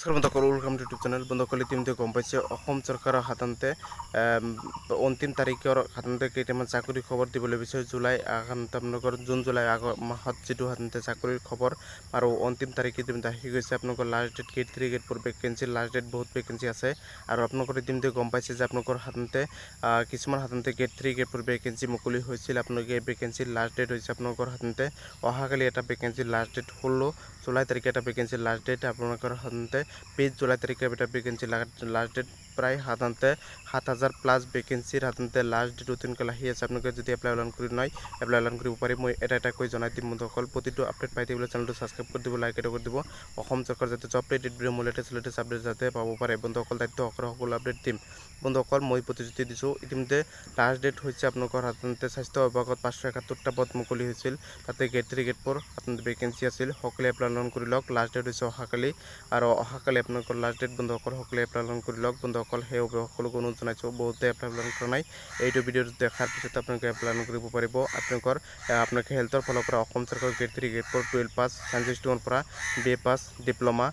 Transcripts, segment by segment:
নমস্কাৰ বন্ধুসকল welcome to YouTube channel বন্ধুসকল ইতিমধ্যে গম পাইছে অসম চৰকাৰৰ সাধাৰণতে অন্তিম তাৰিখৰ সাধাৰণতে কেইটামান চাকৰিৰ খবৰ দিবলৈ বিচাৰোঁ জুলাই আপোনালোকৰ জুন জুলাই আগৰ মাহত যিটো সাধাৰণতে চাকৰিৰ খবৰ আৰু অন্তিম তাৰিখ ইতিমধ্যে আহি গৈছে আপোনালোকৰ last date grade three grade four vacancy last date বহুত ভেকেঞ্চি আছে আৰু আপোনালোকৰ ইতিমধ্যে গম পাইছে যে আপোনালোকৰ সাধাৰণতে কিছুমান সাধাৰণতে grade three grade four vacancy মুকলি হৈছিল আপোনালোকে এই ভেকেঞ্চিৰ লাষ্ট ডেট হৈছে আপোনালোকৰ সাধাৰণতে অহাকালি এটা ভেকেঞ্চিৰ লাষ্ট ডেট ষোল্ল জুলাই তাৰিখে এটা ভেকেঞ্চিৰ লাষ্ট ডেট আপোনালোকৰ সাধাৰণতে বিশ জুলাই তারিখে এটা ভেকেন্সি লাস্ট ডেট প্রায় সাধারণতে সাত হাজার প্লাস ভেকেন্সি সাধারণতে লাস্ট ডেট দুদিনকে আহি আছে আপনাদের যদি এপ্লাই অনলাইন করে নয় এপ্লাই অনলাইন করব পড়ি মানে এটা এটা করে জানাই দিম বন্ধুসল প্রতিটি আপডেট পাই থাকলে চ্যানেলটি সাবস্ক্রাইব করে দিব লাইক এটা করে দিব সরকার যাতে সব লেটেস্ট লেটেস্ট আপডেট যাতে পাব পারে বন্ধুসল দায়িত্ব অক্র সকল আপডেট দিম বন্ধুসকল মই প্ৰতিশ্ৰুতি দিছোঁ ইতিমধ্যে লাষ্ট ডেট হৈছে আপোনালোকৰ সাধাৰণতে স্বাস্থ্য বিভাগত পাঁচশ একাত্তৰটা পদ মুকলি হৈছিল তাতে গেট থ্ৰী গেট ফ'ৰ আপোনাৰ ভেকেঞ্চি আছিল সকলোৱে এপ্লাইন কৰি লওক লাষ্ট ডেট হৈছে অহাকালি আৰু অহাকালি আপোনালোকৰ লাষ্ট ডেট বন্ধুসকল সকলোৱে এপ্লাইন কৰি লওক বন্ধুসকল সেইবাবে সকলোকে অনুৰোধ জনাইছোঁ বহুতে এপ্লাইন কৰা নাই এইটো ভিডিঅ'টো দেখাৰ পিছত আপোনালোকে এপ্লাইন কৰিব পাৰিব আপোনালোকৰ আপোনালোকে হেল্থৰ ফালৰ পৰা অসম চৰকাৰৰ grade three grade four twelve pass science student পৰা বি এ পাছ ডিপ্ল'মা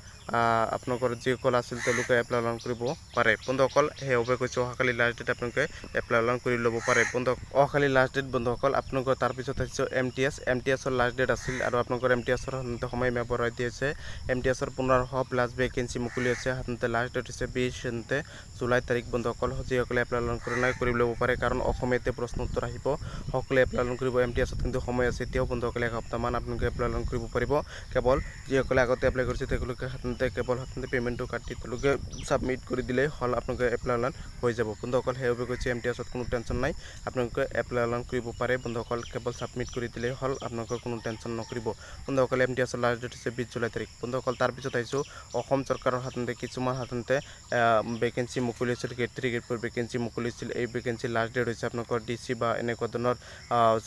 আপোনালোকৰ যিসকল আছিল তেওঁলোকে এপ্লাইন কৰিব পাৰে বন্ধুসকল সেইবাবে কিবা কৈছে অহাকালি লাষ্ট ডেট আপোনালোকে এপ্লাই অনলাইন কৰি ল'ব পাৰে বন্ধ অহাকালি লাষ্ট ডেট বন্ধুসকল আপোনালোকৰ তাৰপিছত আহিছে M T S M T এছৰ লাষ্ট ডেট আছিল আৰু আপোনালোকৰ এম টি এছৰ সাধাৰণতে সময় ব্যৱহাৰ দি আছে এম টি এছৰ পুনৰ হব লাষ্ট ভেকেঞ্চি মুকলি আছে সাধাৰণতে লাষ্ট ডেট হৈছে বিছ সাধাৰণতে জুলাই তাৰিখ বন্ধুসকল যিসকলে এপ্লাই অনলাইন কৰি নাই কৰি ল'ব পাৰে কাৰণ অসমীয়াতে প্ৰশ্ন উত্তৰ আহিব সকলোৱে এপ্লাই অনলাইন কৰিব এম টি এছত কিন্তু সময় আছে এতিয়াও বন্ধুসকলে এসপ্তাহমান আপোনালোকে এপ্লাই অনলাইন কৰিব পাৰিব কেৱল যিসকলে আগতে এপ্লাই কৰিছে তেওঁলোকে সাধাৰণতে কেৱল সাধাৰণতে পে'মেণ্টটো কাটি তেওঁলোকে ছাবমিট কৰি দিলেই হ'ল আপোনালোকে এপ্লাই অনলাইন হৈ যাব বন্ধুসকল সেইবাবে কৈছোঁ এম টি এছত কোনো টেনশ্যন নাই আপোনালোকে এপ্লাই অনলাইন কৰিব পাৰে বন্ধুসকল কেৱল ছাবমিট কৰি দিলেই হ'ল আপোনালোকৰ কোনো টেনশ্যন নকৰিব বন্ধুসকল এম টি এছৰ লাষ্ট ডেট হৈছে বিছ জুলাই তাৰিখ বন্ধুসকল তাৰপিছত আহিছোঁ অসম চৰকাৰৰ সাধাৰণতে কিছুমান সাধাৰণতে ভেকেঞ্চি মুকলি হৈছিল grade three grade four vacancy মুকলি হৈছিল এই ভেকেঞ্চি লাষ্ট ডেট হৈছে আপোনালোকৰ ডি চি বা এনেকুৱা ধৰণৰ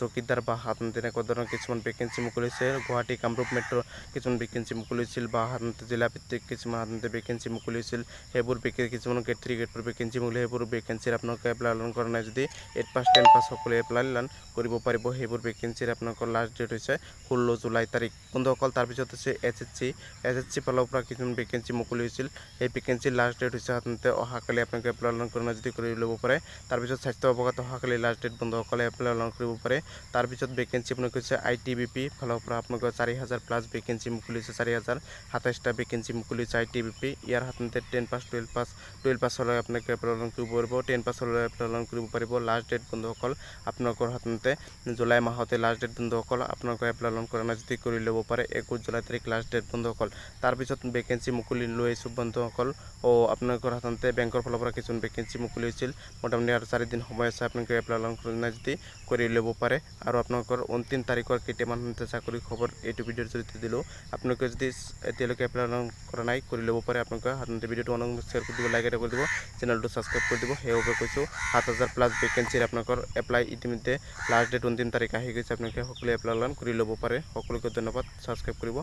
চকীদাৰ বা সাধাৰণতে এনেকুৱা ধৰণৰ কিছুমান ভেকেঞ্চি মুকলি হৈছে গুৱাহাটী কামৰূপ মেট্ৰ' কিছুমান ভেকেঞ্চি মুকলি হৈছিল বা সাধাৰণতে জিলাভিত্তিক কিছুমান সাধাৰণতে ভেকেঞ্চি মুকলি হৈছিল সেইবোৰ কিছুমান grade three grade four vacancy ওলে সেইবোৰ ভেকেঞ্চিৰ আপোনালোকে এপ্লাই কৰা নাই যদি এইট পাছ টেন পাছ সকলোৱে এপ্লাই কৰিব পাৰিব সেইবোৰ ভেকেঞ্চিৰ আপোনালোকৰ লাষ্ট ডেট হৈছে ষোল্ল জুলাই তাৰিখ কোনোসকল তাৰপিছত হৈছে S S C S S C ফালৰ পৰা কিছুমান ভেকেঞ্চি মুকলি হৈছিল সেই ভেকেঞ্চিৰ লাষ্ট ডেট হৈছে সাধাৰণতে অহাকালি আপোনালোকে এপ্লাই কৰা নাই যদি কৰি ল'ব পাৰে তাৰপিছত স্বাস্থ্য অৱগত অহাকালি লাষ্ট ডেট বন্ধুসকলে এপ্লাই কৰিব পাৰে তাৰপিছত ভেকেঞ্চি আপোনালোকে হৈছে আই টি বি পি ফালৰ পৰা আপোনালোকৰ চাৰি হাজাৰ প্লাছ ভেকেঞ্চি মুকলি হৈছে চাৰি হাজাৰ সাতাইছটা ভেকেঞ্চি মুকলি হৈছে আই টি বি পি ইয়াৰ সাধাৰণতে ten pass twelve pass twelve পাছলৈ আপোনালোকে এপ্লাই পালন কৰিব পাৰিব টেন পাৰ্চেণ্টলৈ পালন কৰিব পাৰিব লাষ্ট ডেট বন্ধুসকল আপোনালোকৰ সাধাৰণতে জুলাই মাহতে লাষ্ট ডেট বন্ধুসকল আপোনালোকে পালন কৰা নাই যদি কৰি ল'ব পাৰে একৈছ জুলাই তাৰিখ লাষ্ট ডেট বন্ধুসকল তাৰপিছত ভেকেঞ্চি মুকলি লৈ আহিছোঁ বন্ধুসকল আপোনালোকৰ সাধাৰণতে বেংকৰ ফালৰ পৰা কিছুমান ভেকেঞ্চি মুকলি হৈছিল মোটামুটি আৰু চাৰিদিন সময় আছে আপোনালোকে পালন কৰা নাই যদি কৰি ল'ব পাৰে আৰু আপোনালোকৰ ঊনত্ৰিছ তাৰিখৰ কেইটামান চাকৰি খবৰ এইটো ভিডিঅ'ৰ জৰিয়তে দিলোঁ আপোনালোকে যদি এতিয়ালৈকে পালন কৰা নাই কৰি ল'ব পাৰে আপোনালোকে সাধাৰণতে ভিডিঅ'টো অনুগ্ৰহ শ্বেয়াৰ কৰি দিব লাইক এটা কৰি দিব চেনেলটো ছাবস্ক্ৰাইব সাবস্ক্রাইব করে দিব সেইভাবে কৈছো সাত হাজার প্লাস ভেকেন্সির আপনার এপ্লাই ইতিমধ্যে লাস্ট ডেট অন্তিম তারিখ আহি গেছে আপনাকে সকলে এপ্লাই অনলাইন করে লোক সকলকে ধন্যবাদ সাবস্ক্রাইব করব